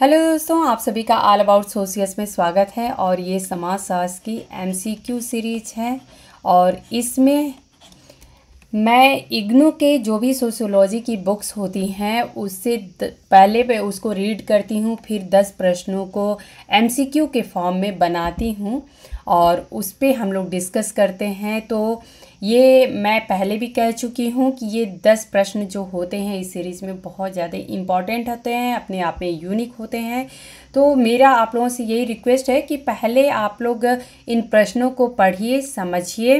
Hello दोस्तों आप सभी का ऑल अबाउट सोशियस में स्वागत है और ये समाज शास्त्र की एमसीक्यू सीरीज है और इसमें मैं इग्नू के जो भी सोशियोलॉजी की बुक्स होती हैं उससे पहले पे उसको रीड करती हूँ फिर दस प्रश्नों को एमसीक्यू के फॉर्म में बनाती हूँ और उस पर हम लोग डिस्कस करते हैं तो ये मैं पहले भी कह चुकी हूँ कि ये दस प्रश्न जो होते हैं इस सीरीज़ में बहुत ज़्यादा इम्पॉर्टेंट होते हैं अपने आप में यूनिक होते हैं तो मेरा आप लोगों से यही रिक्वेस्ट है कि पहले आप लोग इन प्रश्नों को पढ़िए समझिए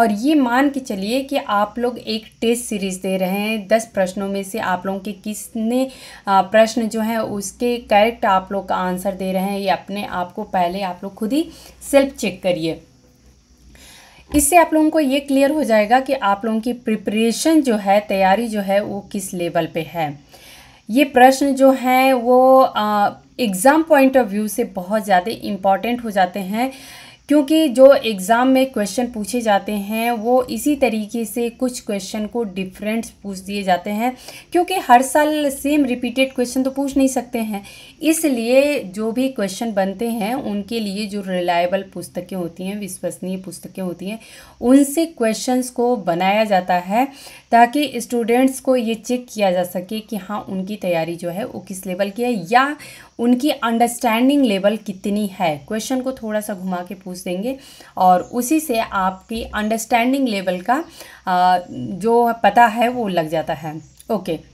और ये मान के चलिए कि आप लोग एक टेस्ट सीरीज़ दे रहे हैं दस प्रश्नों में से आप लोगों के किसने प्रश्न जो हैं उसके करेक्ट आप लोग का आंसर दे रहे हैं ये अपने आप को पहले आप लोग खुद ही सेल्फ चेक करिए इससे आप लोगों को ये क्लियर हो जाएगा कि आप लोगों की प्रिपरेशन जो है तैयारी जो है वो किस लेवल पे है ये प्रश्न जो हैं वो एग्ज़ाम पॉइंट ऑफ व्यू से बहुत ज़्यादा इम्पॉर्टेंट हो जाते हैं क्योंकि जो एग्ज़ाम में क्वेश्चन पूछे जाते हैं वो इसी तरीके से कुछ क्वेश्चन को डिफरेंट पूछ दिए जाते हैं क्योंकि हर साल सेम रिपीटेड क्वेश्चन तो पूछ नहीं सकते हैं इसलिए जो भी क्वेश्चन बनते हैं उनके लिए जो रिलायबल पुस्तकें होती हैं विश्वसनीय पुस्तकें होती हैं उनसे क्वेश्चंस को बनाया जाता है ताकि स्टूडेंट्स को ये चेक किया जा सके कि हाँ उनकी तैयारी जो है वो किस लेवल की है या उनकी अंडरस्टैंडिंग लेवल कितनी है क्वेश्चन को थोड़ा सा घुमा के पूछ देंगे और उसी से आपकी अंडरस्टैंडिंग लेवल का आ, जो पता है वो लग जाता है ओके okay.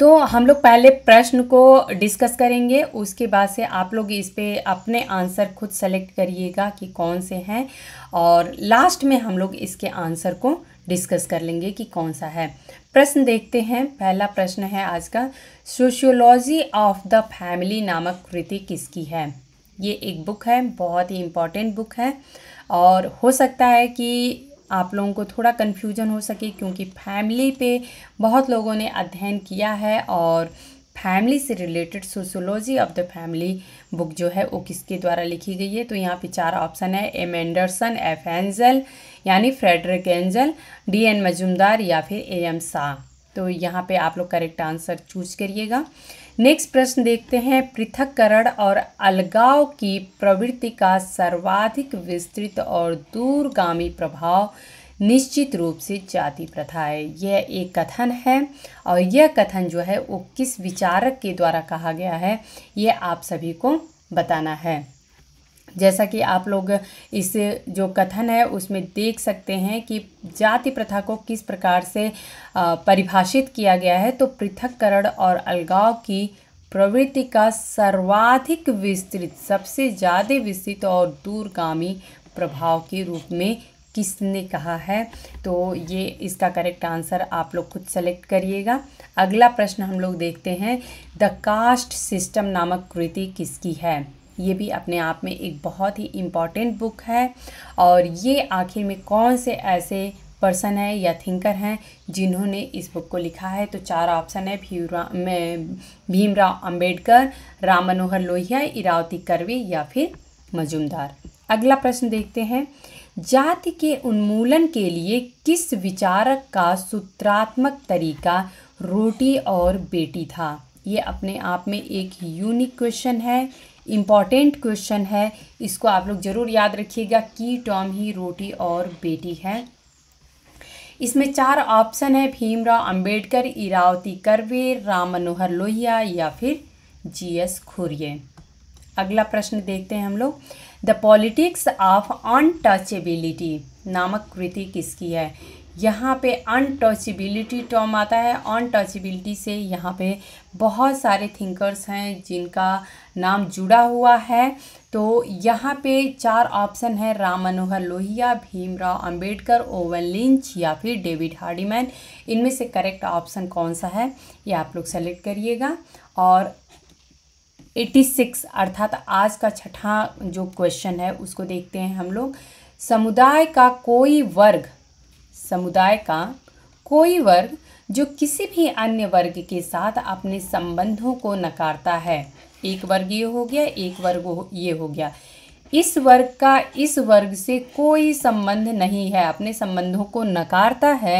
तो हम लोग पहले प्रश्न को डिस्कस करेंगे उसके बाद से आप लोग इस पर अपने आंसर खुद सेलेक्ट करिएगा कि कौन से हैं और लास्ट में हम लोग इसके आंसर को डिस्कस कर लेंगे कि कौन सा है प्रश्न देखते हैं पहला प्रश्न है आज का सोशियोलॉजी ऑफ द फैमिली नामक कृति किसकी है ये एक बुक है बहुत ही इम्पॉर्टेंट बुक है और हो सकता है कि आप लोगों को थोड़ा कन्फ्यूजन हो सके क्योंकि फैमिली पे बहुत लोगों ने अध्ययन किया है और फैमिली से related sociology of the family book जो है वो किसके द्वारा लिखी गई है तो यहाँ पे चार ऑप्शन है एम एंडरसन एफ एंजल यानी Frederick Engel D N Majumdar या फिर ए एम शाह तो यहाँ पे आप लोग करेक्ट आंसर चूज करिएगा नेक्स्ट प्रश्न देखते हैं पृथककरण और अलगाव की प्रवृत्ति का सर्वाधिक विस्तृत और दूरगामी प्रभाव निश्चित रूप से जाति प्रथा है यह एक कथन है और यह कथन जो है वो किस विचारक के द्वारा कहा गया है यह आप सभी को बताना है जैसा कि आप लोग इस जो कथन है उसमें देख सकते हैं कि जाति प्रथा को किस प्रकार से परिभाषित किया गया है तो पृथककरण और अलगाव की प्रवृत्ति का सर्वाधिक विस्तृत सबसे ज़्यादा विस्तृत और दूरगामी प्रभाव के रूप में किसने कहा है तो ये इसका करेक्ट आंसर आप लोग खुद सेलेक्ट करिएगा अगला प्रश्न हम लोग देखते हैं द कास्ट सिस्टम नामक कृति किसकी है ये भी अपने आप में एक बहुत ही इम्पॉर्टेंट बुक है और ये आखिर में कौन से ऐसे पर्सन है या थिंकर हैं जिन्होंने इस बुक को लिखा है तो चार ऑप्शन है भीमराव अंबेडकर राम मनोहर लोहिया इरावती करवे या फिर मजुमदार अगला प्रश्न देखते हैं जाति के उन्मूलन के लिए किस विचारक का सूत्रात्मक तरीका रोटी और बेटी था ये अपने आप में एक यूनिक क्वेश्चन है इम्पॉर्टेंट क्वेश्चन है इसको आप लोग ज़रूर याद रखिएगा की टॉम ही रोटी और बेटी है इसमें चार ऑप्शन है भीमराव अंबेडकर इरावती करवे राम मनोहर लोहिया या फिर जीएस खुरिये अगला प्रश्न देखते हैं हम लोग द पॉलिटिक्स ऑफ अनटचेबिलिटी नामक कृति किसकी है यहाँ पे अनटचेबिलिटी टर्म आता है अनटचेबिलिटी से यहाँ पे बहुत सारे थिंकर्स हैं जिनका नाम जुड़ा हुआ है तो यहाँ पे चार ऑप्शन है राम मनोहर लोहिया भीमराव अंबेडकर ओवन लिंच या फिर डेविड हार्डीमैन इनमें से करेक्ट ऑप्शन कौन सा है ये आप लोग सेलेक्ट करिएगा और 86 अर्थात आज का छठा जो क्वेश्चन है उसको देखते हैं हम लोग समुदाय का कोई वर्ग समुदाय का कोई वर्ग जो किसी भी अन्य वर्ग के साथ अपने संबंधों को नकारता है एक वर्ग ये हो गया एक वर्ग ये हो गया इस वर्ग का इस वर्ग से कोई संबंध नहीं है अपने संबंधों को नकारता है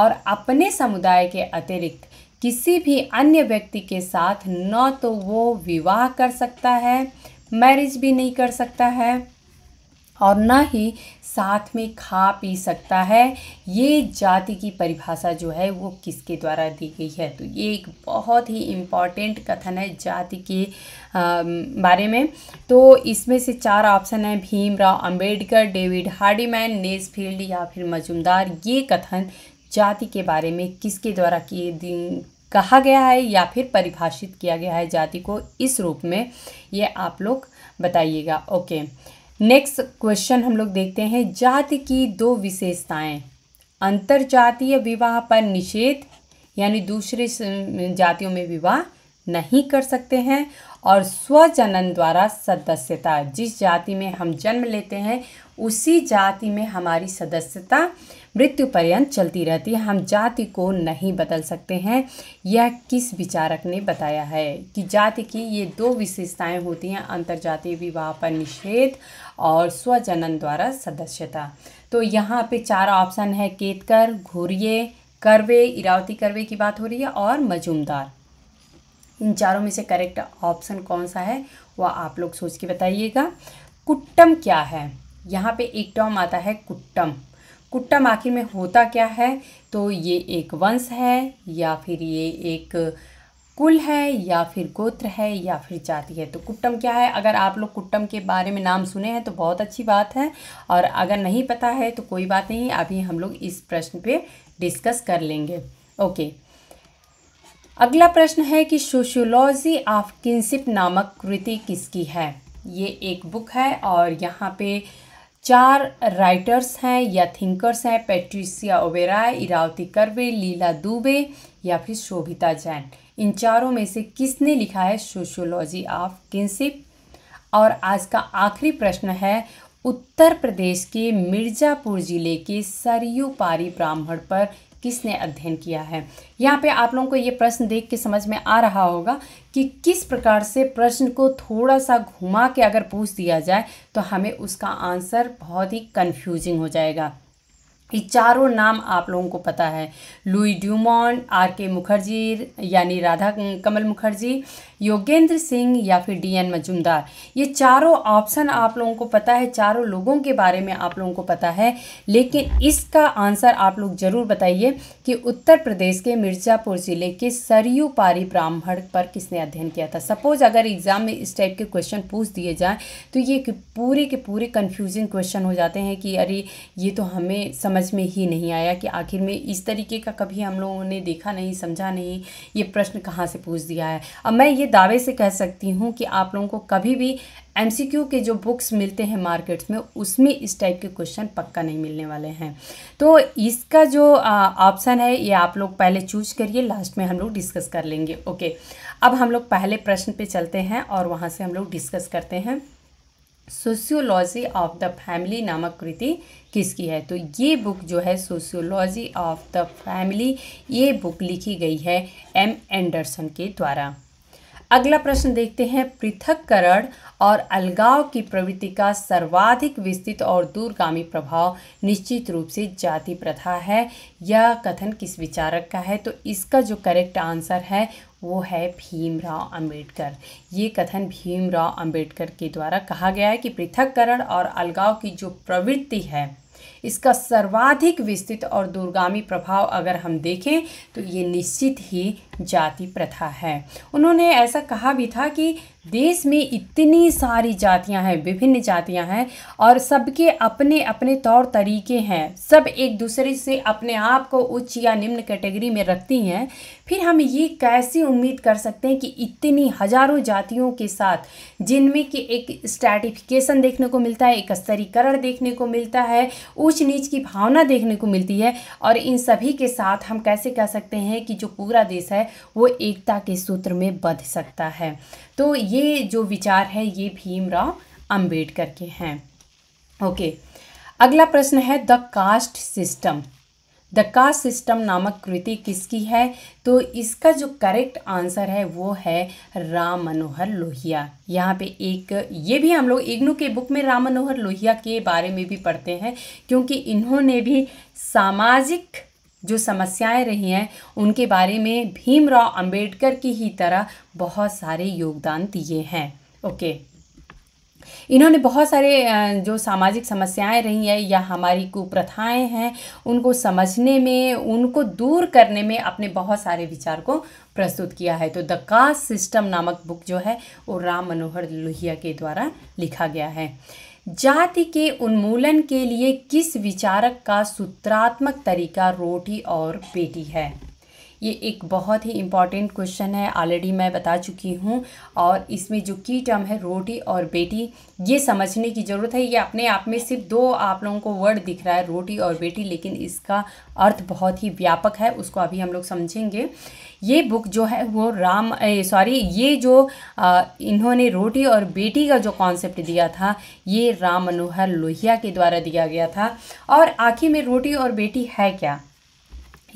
और अपने समुदाय के अतिरिक्त किसी भी अन्य व्यक्ति के साथ न तो वो विवाह कर सकता है मैरिज भी नहीं कर सकता है और न ही साथ में खा पी सकता है ये जाति की परिभाषा जो है वो किसके द्वारा दी गई है तो ये एक बहुत ही इम्पॉर्टेंट कथन है जाति के बारे में तो इसमें से चार ऑप्शन है Bhimrao Ambedkar David Hardiman Nesfield या फिर मजुमदार ये कथन जाति के बारे में किसके द्वारा किए कहा गया है या फिर परिभाषित किया गया है जाति को इस रूप में ये आप लोग बताइएगा ओके नेक्स्ट क्वेश्चन हम लोग देखते हैं जाति की दो विशेषताएं जातीय विवाह पर निषेध यानी दूसरे जातियों में विवाह नहीं कर सकते हैं और स्वजनन द्वारा सदस्यता जिस जाति में हम जन्म लेते हैं उसी जाति में हमारी सदस्यता मृत्यु पर्यंत चलती रहती है हम जाति को नहीं बदल सकते हैं यह किस विचारक ने बताया है कि जाति की ये दो विशेषताएं होती हैं अंतर जातीय विवाह पर निषेध और स्वजनन द्वारा सदस्यता तो यहाँ पे चार ऑप्शन है केतकर घोरिए करवे इरावती करवे की बात हो रही है और मजूमदार इन चारों में से करेक्ट ऑप्शन कौन सा है वह आप लोग सोच के बताइएगा कुट्टम क्या है यहाँ पे एक टर्म आता है कुट्टम कुट्टा माखी में होता क्या है तो ये एक वंश है या फिर ये एक कुल है या फिर गोत्र है या फिर जाति है तो कुट्टम क्या है अगर आप लोग कुट्टम के बारे में नाम सुने हैं तो बहुत अच्छी बात है और अगर नहीं पता है तो कोई बात नहीं अभी हम लोग इस प्रश्न पे डिस्कस कर लेंगे ओके अगला प्रश्न है कि सोशियोलॉजी ऑफ किनशिप नामक कृति किसकी है ये एक बुक है और यहाँ पर चार राइटर्स हैं या थिंकर्स हैं पेट्रिसिया ओबेराय इरावती करवे लीला दुबे या फिर शोभिता जैन इन चारों में से किसने लिखा है सोशोलॉजी ऑफ किनशिप और आज का आखिरी प्रश्न है उत्तर प्रदेश के मिर्ज़ापुर ज़िले के सरयू पारी ब्राह्मण पर किसने अध्ययन किया है यहाँ पे आप लोगों को ये प्रश्न देख के समझ में आ रहा होगा कि किस प्रकार से प्रश्न को थोड़ा सा घुमा के अगर पूछ दिया जाए तो हमें उसका आंसर बहुत ही कन्फ्यूजिंग हो जाएगा ये चारों नाम आप लोगों को पता है लुई ड्यूमॉन्ट आर के मुखर्जी यानी राधा कमल मुखर्जी योगेंद्र सिंह या फिर डीएन मजुमदार ये चारों ऑप्शन आप लोगों को पता है चारों लोगों के बारे में आप लोगों को पता है लेकिन इसका आंसर आप लोग ज़रूर बताइए कि उत्तर प्रदेश के मिर्ज़ापुर ज़िले के सरयू पारी ब्राह्मण पर किसने अध्ययन किया था सपोज़ अगर एग्ज़ाम में इस टाइप के क्वेश्चन पूछ दिए जाए तो ये पूरे के पूरे कन्फ्यूजिंग क्वेश्चन हो जाते हैं कि अरे ये तो हमें समझ में ही नहीं आया कि आखिर में इस तरीके का कभी हम लोगों ने देखा नहीं समझा नहीं ये प्रश्न कहाँ से पूछ दिया है अब मैं ये दावे से कह सकती हूँ कि आप लोगों को कभी भी एम के जो बुक्स मिलते हैं मार्केट्स में उसमें इस टाइप के क्वेश्चन पक्का नहीं मिलने वाले हैं तो इसका जो ऑप्शन है ये आप लोग पहले चूज करिए लास्ट में हम लोग डिस्कस कर लेंगे ओके अब हम लोग पहले प्रश्न पे चलते हैं और वहाँ से हम लोग डिस्कस करते हैं सोशियोलॉजी ऑफ द फैमिली नामक कृति किसकी है तो ये बुक जो है सोशियोलॉजी ऑफ द फैमिली ये बुक लिखी गई है एम एंडरसन के द्वारा अगला प्रश्न देखते हैं पृथककरण और अलगाव की प्रवृत्ति का सर्वाधिक विस्तृत और दूरगामी प्रभाव निश्चित रूप से जाति प्रथा है यह कथन किस विचारक का है तो इसका जो करेक्ट आंसर है वो है भीमराव अंबेडकर ये कथन भीमराव अंबेडकर के द्वारा कहा गया है कि पृथककरण और अलगाव की जो प्रवृत्ति है इसका सर्वाधिक विस्तृत और दूरगामी प्रभाव अगर हम देखें तो ये निश्चित ही जाति प्रथा है उन्होंने ऐसा कहा भी था कि देश में इतनी सारी जातियां हैं विभिन्न जातियां हैं और सबके अपने अपने तौर तरीके हैं सब एक दूसरे से अपने आप को उच्च या निम्न कैटेगरी में रखती हैं फिर हम ये कैसे उम्मीद कर सकते हैं कि इतनी हजारों जातियों के साथ जिनमें कि एक स्टैटिफिकेशन देखने को मिलता है एक स्तरीकरण देखने को मिलता है ऊंच नीच की भावना देखने को मिलती है और इन सभी के साथ हम कैसे कह सकते हैं कि जो पूरा देश है वो एकता के सूत्र में बध सकता है तो ये ये जो विचार है ये भीमराव अंबेडकर के हैं ओके अगला प्रश्न है the caste system the caste system नामक कृति किसकी है तो इसका जो करेक्ट आंसर है वो है राम मनोहर लोहिया यहाँ पे एक ये भी हम लोग इग्नू के बुक में राम मनोहर लोहिया के बारे में भी पढ़ते हैं क्योंकि इन्होंने भी सामाजिक जो समस्याएं रही हैं उनके बारे में भीमराव अंबेडकर की ही तरह बहुत सारे योगदान दिए हैं ओके इन्होंने बहुत सारे जो सामाजिक समस्याएं रही हैं या हमारी कुप्रथाएं हैं उनको समझने में उनको दूर करने में अपने बहुत सारे विचार को प्रस्तुत किया है तो द कास्ट सिस्टम नामक बुक जो है वो राम मनोहर लोहिया के द्वारा लिखा गया है जाति के उन्मूलन के लिए किस विचारक का सूत्रात्मक तरीका रोटी और बेटी है ये एक बहुत ही इम्पॉर्टेंट क्वेश्चन है ऑलरेडी मैं बता चुकी हूँ और इसमें जो की टर्म है रोटी और बेटी ये समझने की ज़रूरत है ये अपने आप में सिर्फ दो आप लोगों को वर्ड दिख रहा है रोटी और बेटी लेकिन इसका अर्थ बहुत ही व्यापक है उसको अभी हम लोग समझेंगे ये बुक जो है वो राम सॉरी ये जो आ, इन्होंने रोटी और बेटी का जो कॉन्सेप्ट दिया था ये राम मनोहर लोहिया के द्वारा दिया गया था और आखिर में रोटी और बेटी है क्या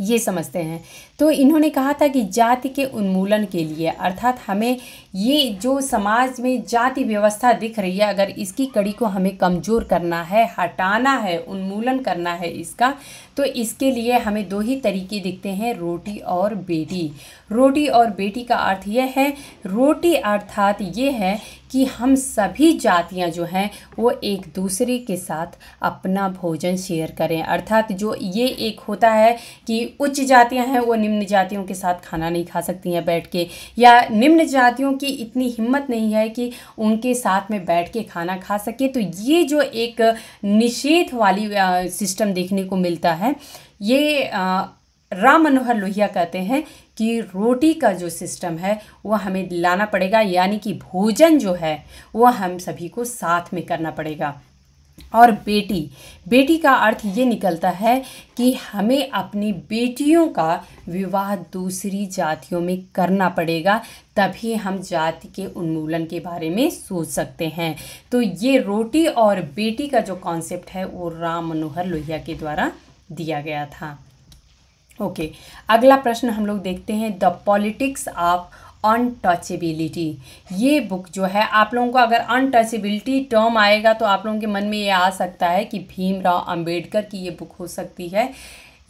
ये समझते हैं तो इन्होंने कहा था कि जाति के उन्मूलन के लिए अर्थात हमें ये जो समाज में जाति व्यवस्था दिख रही है अगर इसकी कड़ी को हमें कमज़ोर करना है हटाना है उन्मूलन करना है इसका तो इसके लिए हमें दो ही तरीके दिखते हैं रोटी और बेटी रोटी और बेटी का अर्थ यह है रोटी अर्थात ये है कि हम सभी जातियां जो हैं वो एक दूसरे के साथ अपना भोजन शेयर करें अर्थात जो ये एक होता है कि उच्च जातियां हैं वो निम्न जातियों के साथ खाना नहीं खा सकती हैं बैठ के या निम्न जातियों की इतनी हिम्मत नहीं है कि उनके साथ में बैठ के खाना खा सके तो ये जो एक निषेध वाली सिस्टम देखने को मिलता है ये राम मनोहर लोहिया कहते हैं कि रोटी का जो सिस्टम है वह हमें लाना पड़ेगा यानी कि भोजन जो है वह हम सभी को साथ में करना पड़ेगा और बेटी बेटी का अर्थ ये निकलता है कि हमें अपनी बेटियों का विवाह दूसरी जातियों में करना पड़ेगा तभी हम जाति के उन्मूलन के बारे में सोच सकते हैं तो ये रोटी और बेटी का जो कॉन्सेप्ट है वो राम मनोहर लोहिया के द्वारा दिया गया था ओके okay. अगला प्रश्न हम लोग देखते हैं द पॉलिटिक्स ऑफ अनटचेबिलिटी ये बुक जो है आप लोगों को अगर अनटचेबिलिटी टर्म आएगा तो आप लोगों के मन में ये आ सकता है कि भीमराव अंबेडकर की ये बुक हो सकती है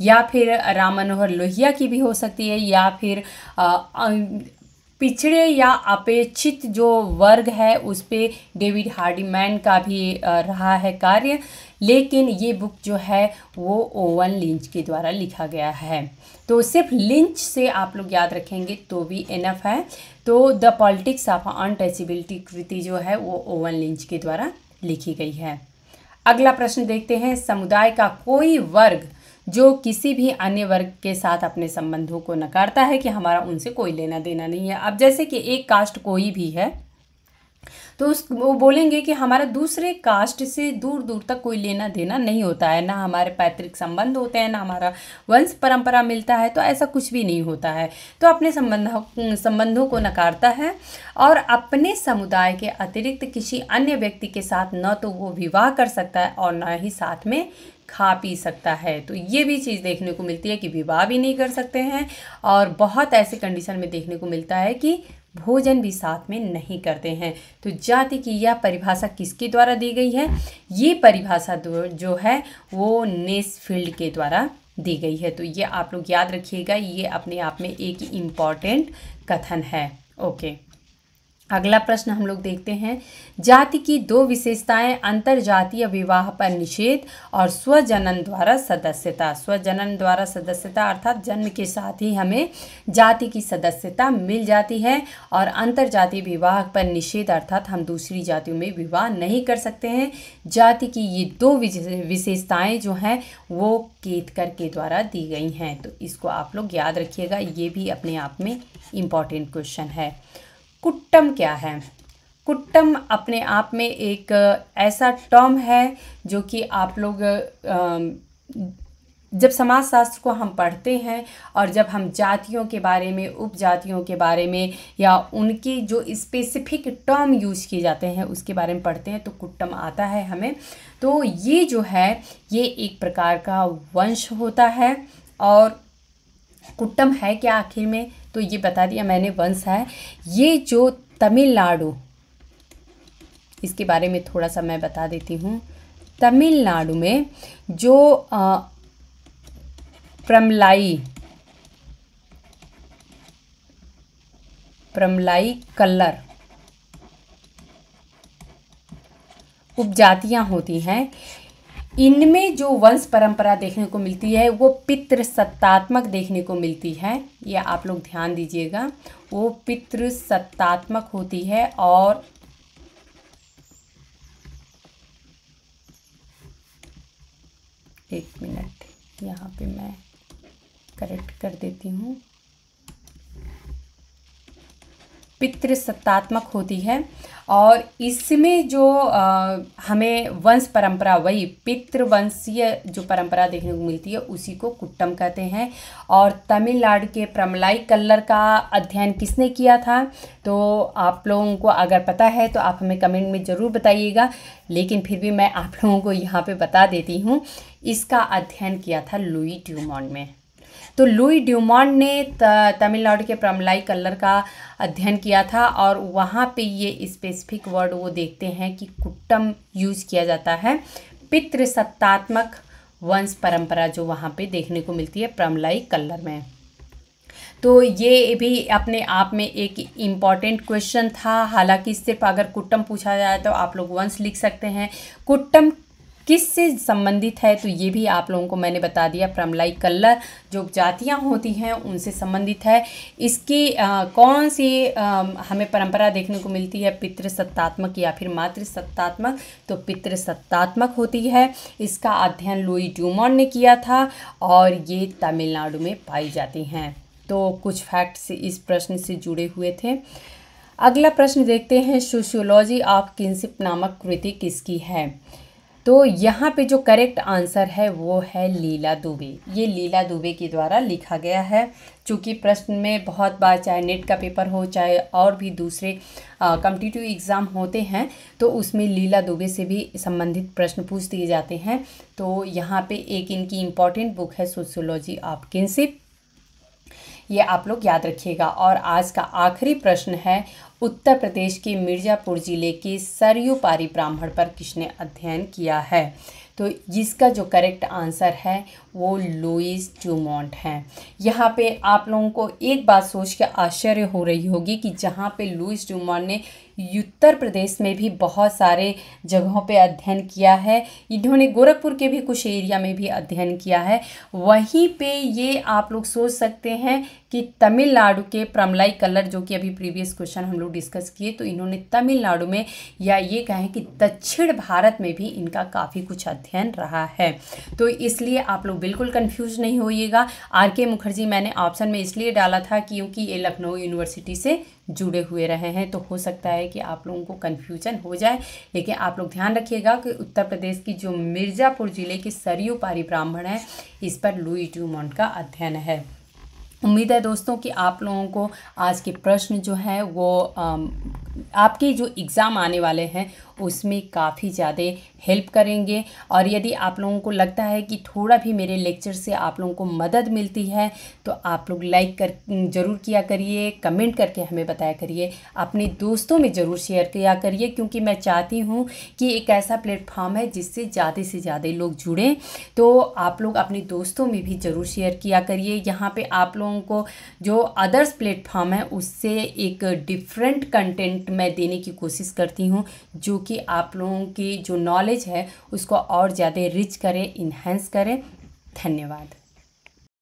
या फिर राम मनोहर लोहिया की भी हो सकती है या फिर अं, पिछड़े या अपेक्षित जो वर्ग है उस पर डेविड हार्डीमैन का भी रहा है कार्य लेकिन ये बुक जो है वो ओवन लिंच के द्वारा लिखा गया है तो सिर्फ लिंच से आप लोग याद रखेंगे तो भी इनफ है तो द पॉलिटिक्स ऑफ अनटचबिलिटी कृति जो है वो ओवन लिंच के द्वारा लिखी गई है अगला प्रश्न देखते हैं समुदाय का कोई वर्ग जो किसी भी अन्य वर्ग के साथ अपने संबंधों को नकारता है कि हमारा उनसे कोई लेना देना नहीं है अब जैसे कि एक कास्ट कोई भी है तो उस वो बोलेंगे कि हमारा दूसरे कास्ट से दूर दूर तक कोई लेना देना नहीं होता है ना हमारे पैतृक संबंध होते हैं ना हमारा वंश परंपरा मिलता है तो ऐसा कुछ भी नहीं होता है तो अपने संबंधों संबंधों को नकारता है और अपने समुदाय के अतिरिक्त किसी अन्य व्यक्ति के साथ न तो वो विवाह कर सकता है और न ही साथ में खा पी सकता है तो ये भी चीज़ देखने को मिलती है कि विवाह भी नहीं कर सकते हैं और बहुत ऐसे कंडीशन में देखने को मिलता है कि भोजन भी साथ में नहीं करते हैं तो जाति की यह परिभाषा किसके द्वारा दी गई है ये परिभाषा जो है वो नेसफील्ड के द्वारा दी गई है तो ये आप लोग याद रखिएगा ये अपने आप में एक इम्पॉर्टेंट कथन है ओके अगला प्रश्न हम लोग देखते हैं जाति की दो विशेषताएं अंतर जातीय विवाह पर निषेध और स्वजनन द्वारा सदस्यता स्वजनन द्वारा सदस्यता अर्थात जन्म के साथ ही हमें जाति की सदस्यता मिल जाती है और अंतर जातीय विवाह पर निषेध अर्थात हम दूसरी जातियों में विवाह नहीं कर सकते हैं जाति की ये दो विशेषताएँ जो हैं वो केतकर के द्वारा दी गई हैं तो इसको आप लोग याद रखिएगा ये भी अपने आप में इम्पॉर्टेंट क्वेश्चन है कुट्टम क्या है कुट्टम अपने आप में एक ऐसा टर्म है जो कि आप लोग जब समाजशास्त्र को हम पढ़ते हैं और जब हम जातियों के बारे में उपजातियों के बारे में या उनकी जो स्पेसिफिक टर्म यूज किए जाते हैं उसके बारे में पढ़ते हैं तो कुट्टम आता है हमें तो ये जो है ये एक प्रकार का वंश होता है और कुट्टम है क्या आखिर में तो ये बता दिया मैंने वंश है ये जो तमिलनाडु इसके बारे में थोड़ा सा मैं बता देती हूँ तमिलनाडु में जो प्रमलाई प्रमलाई कलर उपजातियाँ होती हैं इनमें जो वंश परंपरा देखने को मिलती है वो पितृसत्तात्मक देखने को मिलती है यह आप लोग ध्यान दीजिएगा वो पितृसत्तात्मक होती है और एक मिनट यहाँ पे मैं करेक्ट कर देती हूँ पितृसत्तात्मक होती है और इसमें जो आ, हमें वंश परंपरा वही पितृवंशीय जो परंपरा देखने को मिलती है उसी को कुट्टम कहते हैं और तमिलनाडु के प्रमलाई कल्लर का अध्ययन किसने किया था तो आप लोगों को अगर पता है तो आप हमें कमेंट में ज़रूर बताइएगा लेकिन फिर भी मैं आप लोगों को यहाँ पे बता देती हूँ इसका अध्ययन किया था लुई ट्यूमॉन में तो लुई ड्यूमॉन्ड ने तमिलनाडु के प्रमलाई कल्लर का अध्ययन किया था और वहाँ पे ये स्पेसिफिक वर्ड वो देखते हैं कि कुट्टम यूज किया जाता है पितृसत्तात्मक वंश परंपरा जो वहाँ पे देखने को मिलती है प्रमलाई कलर में तो ये भी अपने आप में एक इम्पॉर्टेंट क्वेश्चन था हालांकि सिर्फ अगर कुट्टम पूछा जाए तो आप लोग वंश लिख सकते हैं कुट्टम किस से संबंधित है तो ये भी आप लोगों को मैंने बता दिया प्रमलाई कल्लर जो जातियाँ होती हैं उनसे संबंधित है इसकी आ, कौन सी आ, हमें परंपरा देखने को मिलती है पितृसत्तात्मक या फिर मातृसत्तात्मक तो पितृसत्तात्मक होती है इसका अध्ययन लुई ड्यूमॉन ने किया था और ये तमिलनाडु में पाई जाती हैं तो कुछ फैक्ट्स इस प्रश्न से जुड़े हुए थे अगला प्रश्न देखते हैं सोशियोलॉजी ऑफ किन्सिप नामक कृति किसकी है तो यहाँ पे जो करेक्ट आंसर है वो है लीला दुबे ये लीला दुबे के द्वारा लिखा गया है चूँकि प्रश्न में बहुत बार चाहे नेट का पेपर हो चाहे और भी दूसरे कम्पिटिटिव एग्ज़ाम होते हैं तो उसमें लीला दुबे से भी संबंधित प्रश्न पूछ दिए जाते हैं तो यहाँ पे एक इनकी इम्पॉर्टेंट बुक है सोशियोलॉजी ऑफ किनशिप ये आप लोग याद रखिएगा और आज का आखिरी प्रश्न है उत्तर प्रदेश के मिर्ज़ापुर ज़िले के पारी ब्राह्मण पर किसने अध्ययन किया है तो इसका जो करेक्ट आंसर है वो लुइस जूमोंट हैं यहाँ पे आप लोगों को एक बात सोच के आश्चर्य हो रही होगी कि जहाँ पे लुइस जूमोंट ने उत्तर प्रदेश में भी बहुत सारे जगहों पे अध्ययन किया है इन्होंने गोरखपुर के भी कुछ एरिया में भी अध्ययन किया है वहीं पे ये आप लोग सोच सकते हैं कि तमिलनाडु के प्रमलाई कलर जो कि अभी प्रीवियस क्वेश्चन हम लोग डिस्कस किए तो इन्होंने तमिलनाडु में या ये कहें कि दक्षिण भारत में भी इनका काफ़ी कुछ अध्ययन रहा है तो इसलिए आप लोग बिल्कुल कन्फ्यूज़ नहीं होइएगा आर के मुखर्जी मैंने ऑप्शन में इसलिए डाला था क्योंकि ये लखनऊ यूनिवर्सिटी से जुड़े हुए रहे हैं तो हो सकता है कि आप लोगों को कन्फ्यूजन हो जाए लेकिन आप लोग ध्यान रखिएगा कि उत्तर प्रदेश की जो मिर्ज़ापुर ज़िले के सरयू पारी ब्राह्मण है इस पर लुई मॉन्ट का अध्ययन है उम्मीद है दोस्तों कि आप लोगों को आज के प्रश्न जो हैं वो आपके जो एग्ज़ाम आने वाले हैं उसमें काफ़ी ज़्यादा हेल्प करेंगे और यदि आप लोगों को लगता है कि थोड़ा भी मेरे लेक्चर से आप लोगों को मदद मिलती है तो आप लोग लाइक कर ज़रूर किया करिए कमेंट करके हमें बताया करिए अपने दोस्तों में ज़रूर शेयर किया करिए क्योंकि मैं चाहती हूँ कि एक ऐसा प्लेटफॉर्म है जिससे ज़्यादा से ज़्यादा लोग जुड़ें तो आप लोग अपने दोस्तों में भी ज़रूर शेयर किया करिए यहाँ पर आप लोगों को जो अदर्स प्लेटफॉर्म है उससे एक डिफरेंट कंटेंट मैं देने की कोशिश करती हूँ जो कि आप लोगों की जो नॉलेज है उसको और ज़्यादा रिच करें इन्हेंस करें धन्यवाद